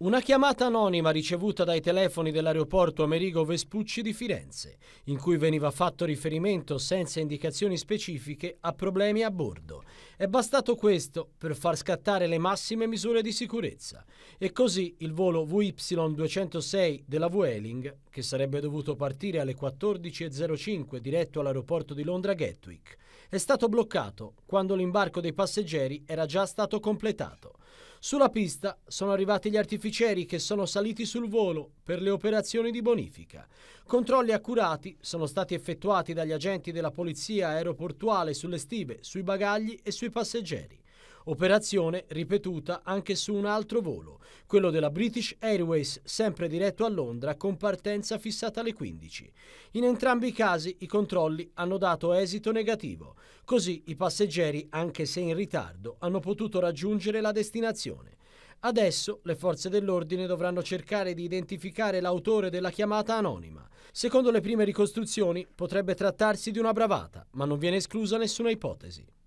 Una chiamata anonima ricevuta dai telefoni dell'aeroporto Amerigo Vespucci di Firenze, in cui veniva fatto riferimento senza indicazioni specifiche a problemi a bordo. È bastato questo per far scattare le massime misure di sicurezza e così il volo VY206 della Vueling, che sarebbe dovuto partire alle 14.05 diretto all'aeroporto di Londra Gatwick, è stato bloccato quando l'imbarco dei passeggeri era già stato completato. Sulla pista sono arrivati gli artificieri che sono saliti sul volo per le operazioni di bonifica. Controlli accurati sono stati effettuati dagli agenti della polizia aeroportuale sulle stive, sui bagagli e sui passeggeri. Operazione ripetuta anche su un altro volo, quello della British Airways, sempre diretto a Londra, con partenza fissata alle 15. In entrambi i casi i controlli hanno dato esito negativo, così i passeggeri, anche se in ritardo, hanno potuto raggiungere la destinazione. Adesso le forze dell'ordine dovranno cercare di identificare l'autore della chiamata anonima. Secondo le prime ricostruzioni potrebbe trattarsi di una bravata, ma non viene esclusa nessuna ipotesi.